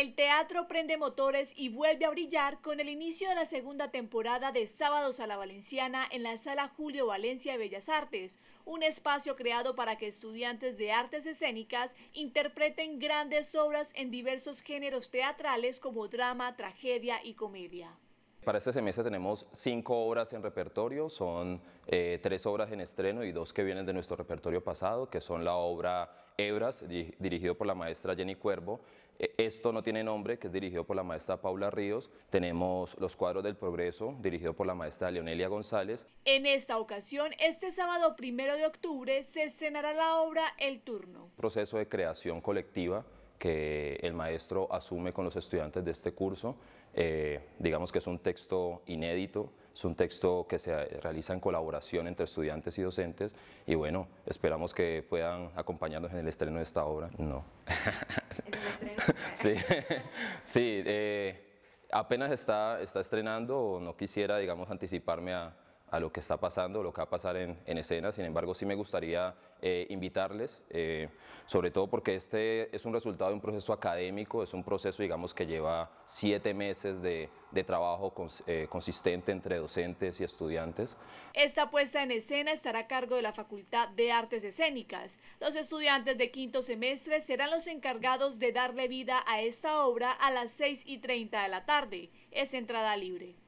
El teatro prende motores y vuelve a brillar con el inicio de la segunda temporada de Sábados a la Valenciana en la Sala Julio Valencia de Bellas Artes, un espacio creado para que estudiantes de artes escénicas interpreten grandes obras en diversos géneros teatrales como drama, tragedia y comedia. Para este semestre tenemos cinco obras en repertorio, son eh, tres obras en estreno y dos que vienen de nuestro repertorio pasado, que son la obra Hebras, dirigido por la maestra Jenny Cuervo. E, esto no tiene nombre, que es dirigido por la maestra Paula Ríos. Tenemos Los Cuadros del Progreso, dirigido por la maestra Leonelia González. En esta ocasión, este sábado primero de octubre, se estrenará la obra El Turno. Proceso de creación colectiva que el maestro asume con los estudiantes de este curso. Eh, digamos que es un texto inédito, es un texto que se realiza en colaboración entre estudiantes y docentes y bueno, esperamos que puedan acompañarnos en el estreno de esta obra. No. sí, sí eh, apenas está, está estrenando, no quisiera, digamos, anticiparme a a lo que está pasando, lo que va a pasar en, escena. Sin embargo, sí me gustaría eh, invitarles, eh, sobre todo porque este es un resultado de un proceso académico, es un proceso, digamos, que lleva siete meses de, trabajo eh, consistente entre docentes y estudiantes. Esta puesta en escena estará a cargo de la Facultad de Artes Escénicas. Los estudiantes de quinto semestre serán los encargados de darle vida a esta obra a las 6 y 30 de la tarde. Es entrada libre.